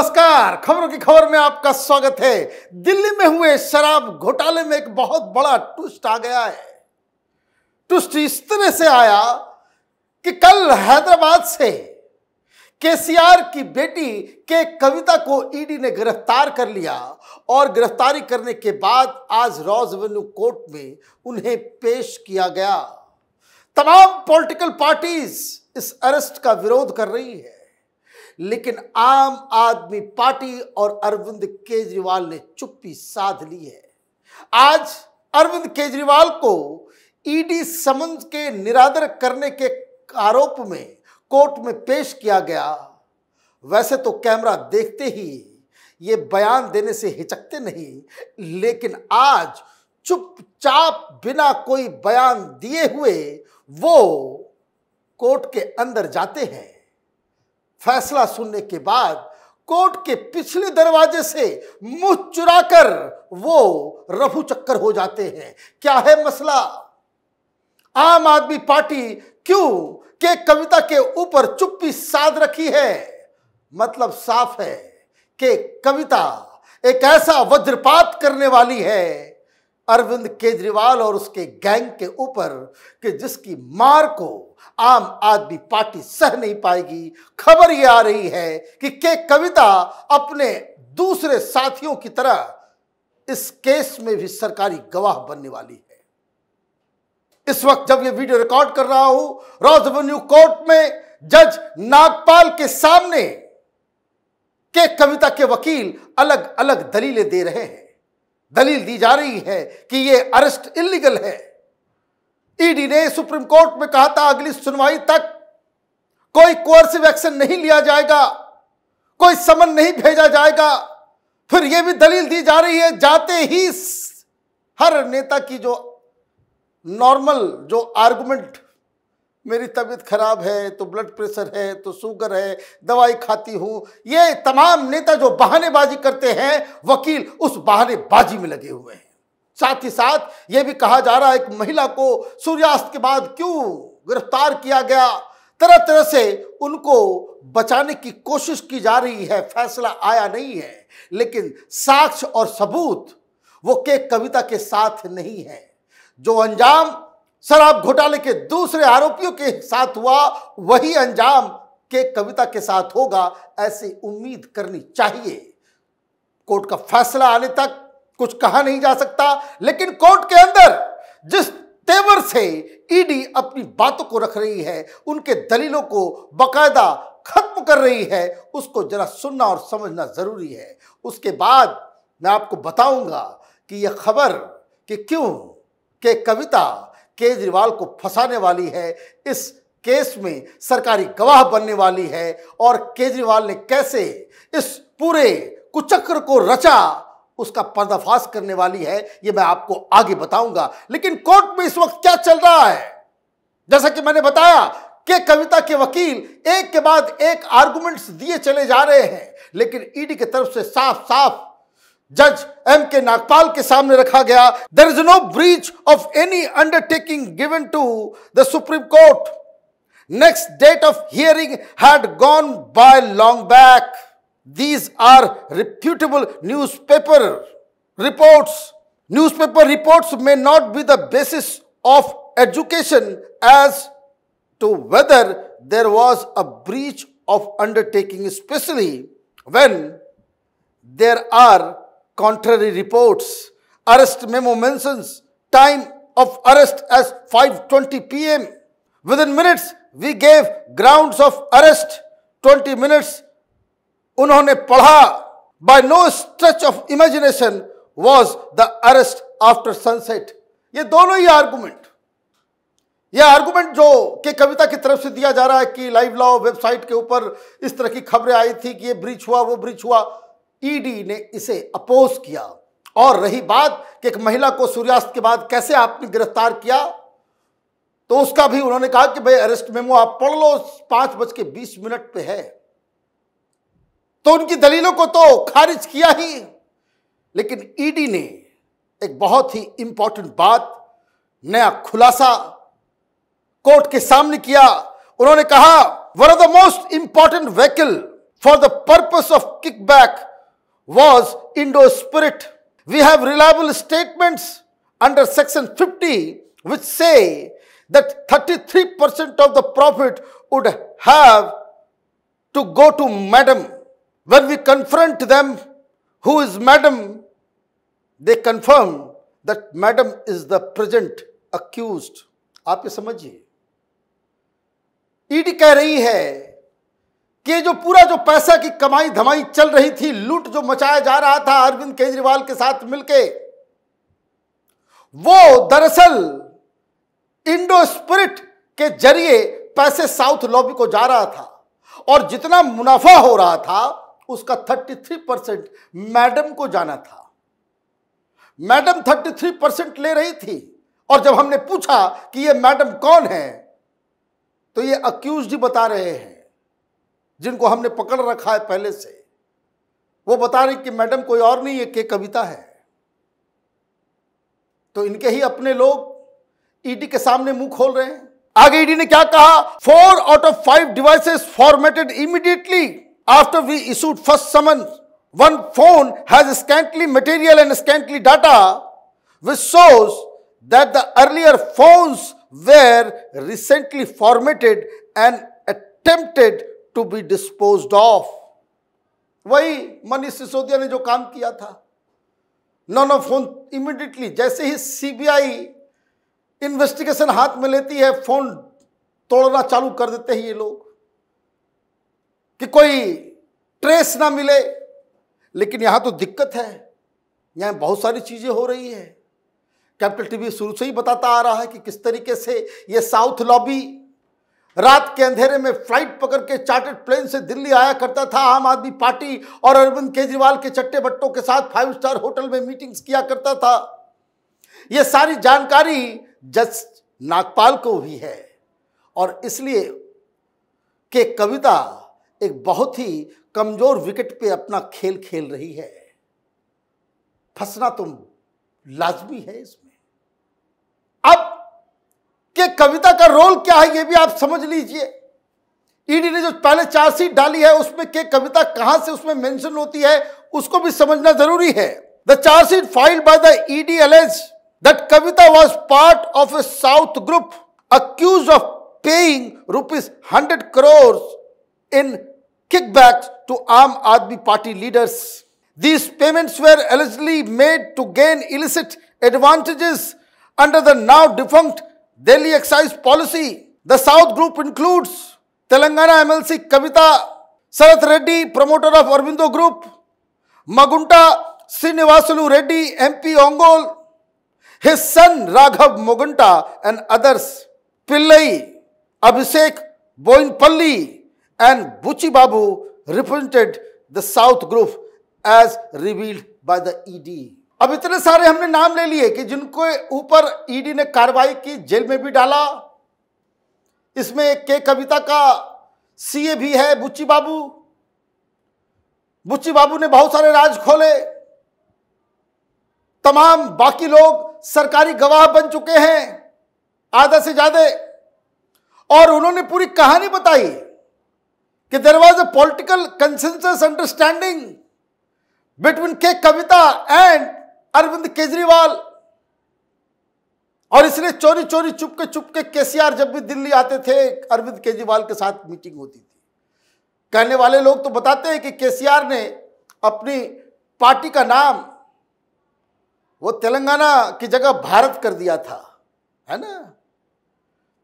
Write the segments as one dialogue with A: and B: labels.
A: नमस्कार खबरों की खबर में आपका स्वागत है दिल्ली में हुए शराब घोटाले में एक बहुत बड़ा ट्विस्ट आ गया है ट्विस्ट इस तरह से आया कि कल हैदराबाद से केसीआर की बेटी के कविता को ईडी ने गिरफ्तार कर लिया और गिरफ्तारी करने के बाद आज रॉज एवेन्यू कोर्ट में उन्हें पेश किया गया तमाम पॉलिटिकल पार्टीज इस अरेस्ट का विरोध कर रही है लेकिन आम आदमी पार्टी और अरविंद केजरीवाल ने चुप्पी साध ली है आज अरविंद केजरीवाल को ईडी समन्स के निरादर करने के आरोप में कोर्ट में पेश किया गया वैसे तो कैमरा देखते ही ये बयान देने से हिचकते नहीं लेकिन आज चुपचाप बिना कोई बयान दिए हुए वो कोर्ट के अंदर जाते हैं फैसला सुनने के बाद कोर्ट के पिछले दरवाजे से मुंह चुराकर वो रफू चक्कर हो जाते हैं क्या है मसला आम आदमी पार्टी क्यों के कविता के ऊपर चुप्पी साध रखी है मतलब साफ है कि कविता एक ऐसा वज्रपात करने वाली है अरविंद केजरीवाल और उसके गैंग के ऊपर कि जिसकी मार को आम आदमी पार्टी सह नहीं पाएगी खबर ये आ रही है कि के कविता अपने दूसरे साथियों की तरह इस केस में भी सरकारी गवाह बनने वाली है इस वक्त जब ये वीडियो रिकॉर्ड कर रहा हूं रॉज एवेन्यू कोर्ट में जज नागपाल के सामने के कविता के वकील अलग अलग दलीलें दे रहे हैं दलील दी जा रही है कि ये अरेस्ट इलीगल है ईडी e ने सुप्रीम कोर्ट में कहा था अगली सुनवाई तक कोई कोर्सिव एक्शन नहीं लिया जाएगा कोई समन नहीं भेजा जाएगा फिर यह भी दलील दी जा रही है जाते ही हर नेता की जो नॉर्मल जो आर्गुमेंट मेरी तबीयत खराब है तो ब्लड प्रेशर है तो शुगर है दवाई खाती हूँ ये तमाम नेता जो बहानेबाजी करते हैं वकील उस बहानेबाजी में लगे हुए हैं साथ ही साथ ये भी कहा जा रहा है एक महिला को सूर्यास्त के बाद क्यों गिरफ्तार किया गया तरह तरह से उनको बचाने की कोशिश की जा रही है फैसला आया नहीं है लेकिन साक्ष्य और सबूत वो के कविता के साथ नहीं है जो अंजाम शराब घोटाले के दूसरे आरोपियों के साथ हुआ वही अंजाम के कविता के साथ होगा ऐसी उम्मीद करनी चाहिए कोर्ट का फैसला आने तक कुछ कहा नहीं जा सकता लेकिन कोर्ट के अंदर जिस तेवर से ईडी अपनी बातों को रख रही है उनके दलीलों को बकायदा खत्म कर रही है उसको जरा सुनना और समझना जरूरी है उसके बाद मैं आपको बताऊंगा कि यह खबर कि क्यों के कविता केजरीवाल को फंसाने वाली है इस केस में सरकारी गवाह बनने वाली है और केजरीवाल ने कैसे इस पूरे कुचक्र को रचा उसका पर्दाफाश करने वाली है यह मैं आपको आगे बताऊंगा लेकिन कोर्ट में इस वक्त क्या चल रहा है जैसा कि मैंने बताया कि कविता के वकील एक के बाद एक आर्गुमेंट्स दिए चले जा रहे हैं लेकिन ईडी की तरफ से साफ साफ जज एम के नागपाल के सामने रखा गया there is no breach of any undertaking given to the Supreme Court next date of hearing had gone by long back these are reputable newspaper reports newspaper report may not be the basis of education as to whether there was a breach of undertaking specially when there are contrary reports. Arrest memo mentions time of arrest as 5.20 pm. Within minutes, we gave grounds of arrest. 20 minutes, unhone padha By no stretch of imagination was the arrest after sunset. ye dono hi argument यह argument जो कि कविता की तरफ से दिया जा रहा है कि लाइव लॉ वेबसाइट के ऊपर इस तरह की खबरें आई थी कि ये ब्रिच हुआ वो ब्रिच हुआ ईडी e ने इसे अपोज किया और रही बात कि एक महिला को सूर्यास्त के बाद कैसे आपने गिरफ्तार किया तो उसका भी उन्होंने कहा कि भाई अरेस्ट मेमो आप पढ़ लो पांच बज के बीस मिनट पे है तो उनकी दलीलों को तो खारिज किया ही लेकिन ईडी e ने एक बहुत ही इंपॉर्टेंट बात नया खुलासा कोर्ट के सामने किया उन्होंने कहा one of the most important vehicle for the purpose of kickback was Indo spirit. We have reliable statements under section 50 which say that 33% of the profit would have to go to madam. When we confront them, who is madam, they confirm that madam is the present accused. आप ये समझिए ED कह रही है कि जो पूरा जो पैसा की कमाई धमाई चल रही थी लूट जो मचाया जा रहा था अरविंद केजरीवाल के साथ मिलके वो दरअसल इंडो स्पिरिट के जरिए पैसे साउथ लॉबी को जा रहा था और जितना मुनाफा हो रहा था उसका 33 परसेंट मैडम को जाना था मैडम 33 परसेंट ले रही थी और जब हमने पूछा कि ये मैडम कौन है तो ये अक्यूज बता रहे हैं जिनको हमने पकड़ रखा है पहले से वो बता रहे कि मैडम कोई और नहीं है के कविता है तो इनके ही अपने लोग ईडी के सामने मुंह खोल रहे हैं आगे ईडी ने क्या कहा four out of five devices formatted immediately after we issued first summon one phone has scantly material and scantly data which shows that the earlier phones were recently formatted and attempted to be dispose of वही मनीष सिसोदिया ने जो काम किया था none of phone immediately जैसे ही CBI investigation हाथ में लेती है फोन तोड़ना चालू कर देते हैं ये लोग कि कोई ट्रेस ना मिले लेकिन यहां तो दिक्कत है यहां बहुत सारी चीज़ें हो रही है कैपिटल टीवी शुरू से ही बताता आ रहा है कि किस तरीके से ये साउथ लॉबी रात के अंधेरे में फ्लाइट पकड़ के चार्टर्ड प्लेन से दिल्ली आया करता था आम आदमी पार्टी और अरविंद केजरीवाल के चट्टे बट्टों के साथ फाइव स्टार होटल में मीटिंग्स किया करता था यह सारी जानकारी जज नागपाल को भी है और इसलिए के कविता एक बहुत ही कमजोर विकेट पे अपना खेल खेल रही है फंसना तुम तो लाजमी है इसमें अब कि कविता का रोल क्या है ये भी आप समझ लीजिए ईडी e ने जो पहले चार्जशीट डाली है उसमें के कविता कहां से उसमें मेंशन होती है उसको भी समझना जरूरी है the chargesheet file by the ED allege that Kavitha was part of a South group accuse of paying rupees hundred crore in kickbacks to Aam Aadmi Party leaders these payments were allegedly made to gain illicit advantages under the now defunct Delhi excise policy. The South group includes Telangana MLC Kavita Sarath Reddy, promoter of Aurobindo Group, Magunta Srinivasulu Reddy, MP Ongol, his son Raghav Magunta, and others, Pillai, Abhishek Boinpalli and Buchi Babu represented the South group as revealed by the ED. अब इतने सारे हमने नाम ले लिए कि जिनको ऊपर ईडी e ने कार्रवाई की जेल में भी डाला इसमें के कविता का सीए भी है बुच्ची बाबू बुच्ची बाबू ने बहुत सारे राज खोले तमाम बाकी लोग सरकारी गवाह बन चुके हैं आधा से ज्यादा और उन्होंने पूरी कहानी बताई कि there was a political consensus understanding between K Kavitha and Arvind Kejriwal और इसलिए चोरी चोरी चुपके चुपके केसीआर जब भी दिल्ली आते थे अरविंद केजरीवाल के साथ मीटिंग होती थी कहने वाले लोग तो बताते हैं कि केसीआर ने अपनी पार्टी का नाम वो तेलंगाना की जगह भारत कर दिया था है ना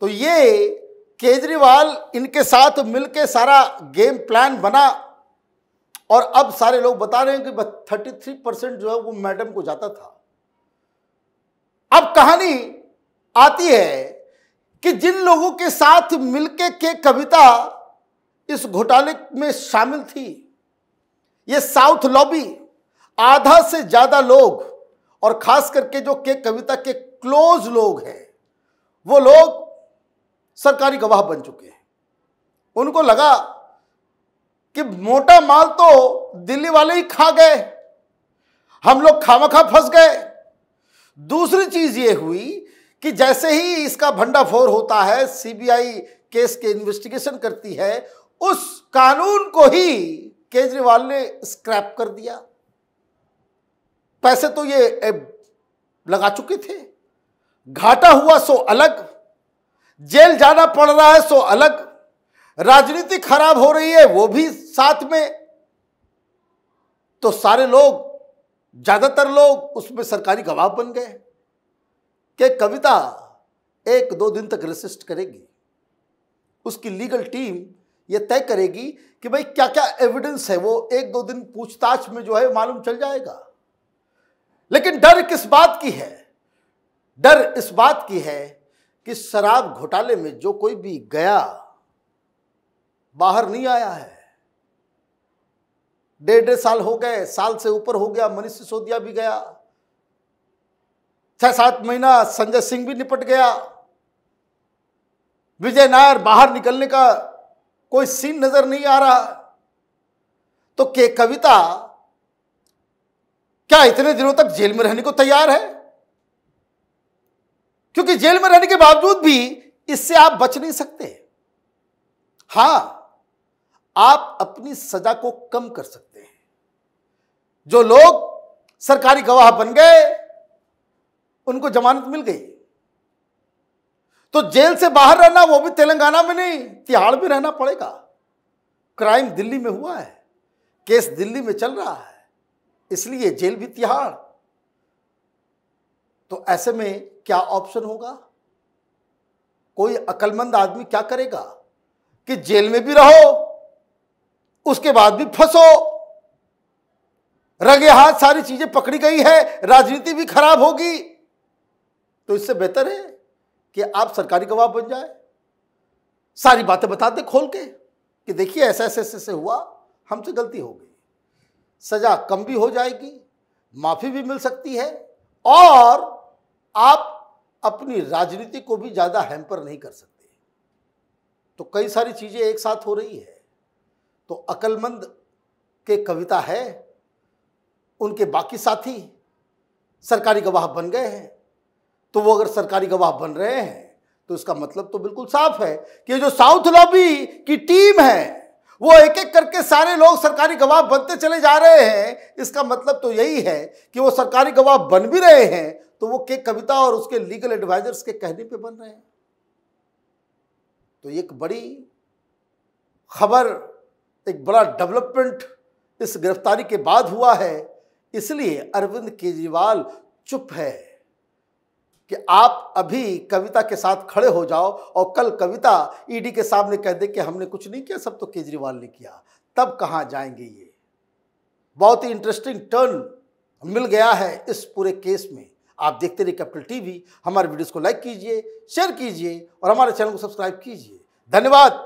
A: तो ये केजरीवाल इनके साथ मिलके सारा गेम प्लान बना और अब सारे लोग बता रहे हैं कि थर्टी थ्री परसेंट जो है वो मैडम को जाता था अब कहानी आती है कि जिन लोगों के साथ मिलके के कविता इस घोटाले में शामिल थी ये साउथ लॉबी आधा से ज्यादा लोग और खास करके जो के कविता के क्लोज लोग हैं वो लोग सरकारी गवाह बन चुके हैं उनको लगा कि मोटा माल तो दिल्ली वाले ही खा गए हम लोग खामखा फंस गए दूसरी चीज ये हुई कि जैसे ही इसका भंडाफोर होता है सीबीआई केस के इन्वेस्टिगेशन करती है उस कानून को ही केजरीवाल ने स्क्रैप कर दिया पैसे तो ये लगा चुके थे घाटा हुआ सो अलग जेल जाना पड़ रहा है सो अलग राजनीति खराब हो रही है वो भी साथ में तो सारे लोग ज्यादातर लोग उसमें सरकारी गवाह बन गए कि कविता एक दो दिन तक रेसिस्ट करेगी उसकी लीगल टीम ये तय करेगी कि भाई क्या क्या एविडेंस है वो एक दो दिन पूछताछ में जो है मालूम चल जाएगा लेकिन डर किस बात की है डर इस बात की है कि शराब घोटाले में जो कोई भी गया बाहर नहीं आया है डेढ़ डेढ़ साल हो गए साल से ऊपर हो गया मनीष सिसोदिया भी गया छह सात महीना संजय सिंह भी निपट गया विजय नायर बाहर निकलने का कोई सीन नजर नहीं आ रहा तो के कविता क्या इतने दिनों तक जेल में रहने को तैयार है क्योंकि जेल में रहने के बावजूद भी इससे आप बच नहीं सकते हां आप अपनी सजा को कम कर सकते हैं जो लोग सरकारी गवाह बन गए उनको जमानत मिल गई तो जेल से बाहर रहना वो भी तेलंगाना में नहीं तिहाड़ में रहना पड़ेगा क्राइम दिल्ली में हुआ है केस दिल्ली में चल रहा है इसलिए जेल भी तिहाड़ तो ऐसे में क्या ऑप्शन होगा कोई अकलमंद आदमी क्या करेगा कि जेल में भी रहो उसके बाद भी फंसो रगे हाथ सारी चीजें पकड़ी गई है राजनीति भी खराब होगी तो इससे बेहतर है कि आप सरकारी गवाह बन जाए सारी बातें बता दे खोल के कि देखिए ऐसा ऐसे ऐसे हुआ हमसे गलती हो गई सजा कम भी हो जाएगी माफी भी मिल सकती है और आप अपनी राजनीति को भी ज़्यादा हैम्पर नहीं कर सकते तो कई सारी चीज़ें एक साथ हो रही है तो अकलमंद के कविता है उनके बाकी साथी सरकारी गवाह बन गए हैं तो वो अगर सरकारी गवाह बन रहे हैं तो इसका मतलब तो बिल्कुल साफ है कि जो साउथ लॉबी की टीम है वो एक एक करके सारे लोग सरकारी गवाह बनते चले जा रहे हैं इसका मतलब तो यही है कि वो सरकारी गवाह बन भी रहे हैं तो वो के कविता और उसके लीगल एडवाइजर्स के कहने पे बन रहे हैं तो एक बड़ी खबर एक बड़ा डेवलपमेंट इस गिरफ्तारी के बाद हुआ है इसलिए अरविंद केजरीवाल चुप है कि आप अभी कविता के साथ खड़े हो जाओ और कल कविता ईडी के सामने कह दे कि हमने कुछ नहीं किया सब तो केजरीवाल ने किया तब कहाँ जाएंगे ये बहुत ही इंटरेस्टिंग टर्न मिल गया है इस पूरे केस में आप देखते रहिए कैपिटल टीवी हमारे वीडियोस को लाइक कीजिए शेयर कीजिए और हमारे चैनल को सब्सक्राइब कीजिए धन्यवाद